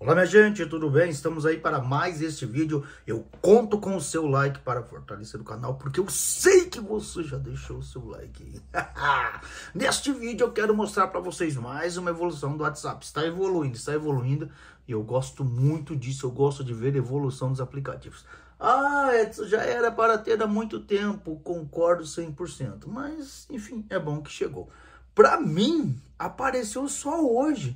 Olá minha gente, tudo bem? Estamos aí para mais este vídeo. Eu conto com o seu like para fortalecer o canal, porque eu sei que você já deixou o seu like. Neste vídeo eu quero mostrar para vocês mais uma evolução do WhatsApp. Está evoluindo, está evoluindo e eu gosto muito disso, eu gosto de ver a evolução dos aplicativos. Ah, Edson, já era para ter há muito tempo, concordo 100%, mas enfim, é bom que chegou. Para mim, apareceu só hoje.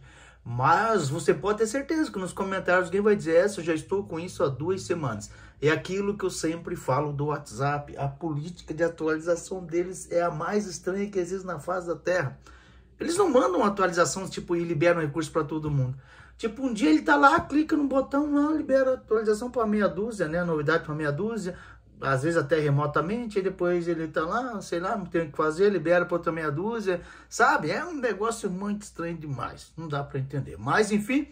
Mas você pode ter certeza que nos comentários alguém vai dizer: essa, eu já estou com isso há duas semanas. É aquilo que eu sempre falo do WhatsApp. A política de atualização deles é a mais estranha que existe na face da Terra. Eles não mandam atualização tipo e liberam recurso para todo mundo. Tipo, um dia ele tá lá, clica no botão lá, libera atualização para meia dúzia, né? Novidade para meia dúzia às vezes até remotamente, e depois ele tá lá, sei lá, não tem o que fazer, libera para outra meia dúzia, sabe? É um negócio muito estranho demais, não dá para entender. Mas, enfim,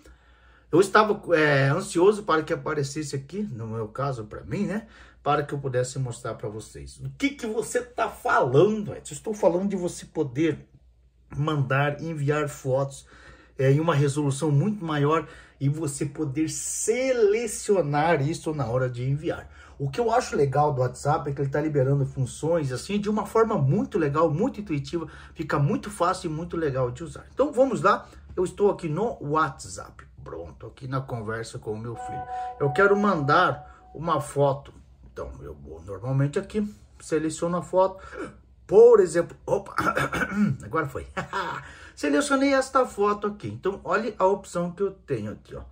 eu estava é, ansioso para que aparecesse aqui, no meu caso, para mim, né? Para que eu pudesse mostrar para vocês. O que, que você tá falando, Edson? Estou falando de você poder mandar, enviar fotos, é, em uma resolução muito maior e você poder selecionar isso na hora de enviar. O que eu acho legal do WhatsApp é que ele está liberando funções assim de uma forma muito legal, muito intuitiva, fica muito fácil e muito legal de usar. Então vamos lá, eu estou aqui no WhatsApp, pronto, aqui na conversa com o meu filho. Eu quero mandar uma foto, então eu vou normalmente aqui, seleciono a foto, por exemplo, opa, agora foi. Selecionei esta foto aqui. Então, olhe a opção que eu tenho aqui, ó.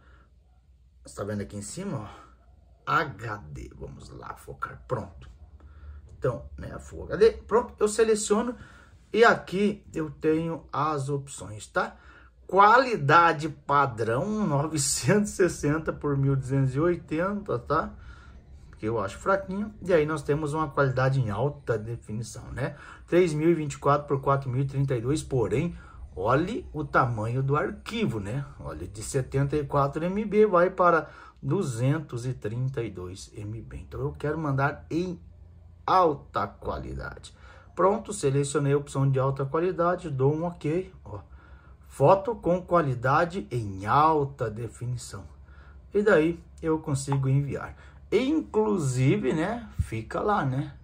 Está vendo aqui em cima, ó? HD. Vamos lá focar. Pronto. Então, né, Full HD. Pronto, eu seleciono e aqui eu tenho as opções, tá? Qualidade padrão 960 por 1280, tá? que eu acho fraquinho, e aí nós temos uma qualidade em alta definição, né? 3024 por 4032, porém, olhe o tamanho do arquivo, né? Olha, de 74 MB vai para 232 MB. Então eu quero mandar em alta qualidade. Pronto, selecionei a opção de alta qualidade, dou um OK, ó. Foto com qualidade em alta definição. E daí eu consigo enviar. Inclusive, né? Fica lá, né?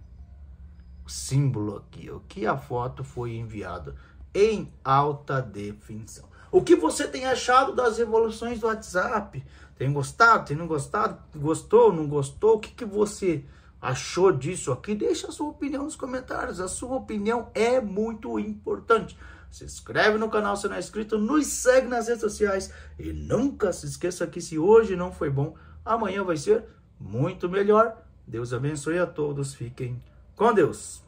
Símbolo aqui, o que a foto foi enviada em alta definição. O que você tem achado das evoluções do WhatsApp? Tem gostado? Tem não gostado? Gostou? Não gostou? O que, que você achou disso aqui? Deixa a sua opinião nos comentários. A sua opinião é muito importante. Se inscreve no canal se não é inscrito, nos segue nas redes sociais e nunca se esqueça que se hoje não foi bom, amanhã vai ser muito melhor. Deus abençoe a todos. Fiquem com Deus.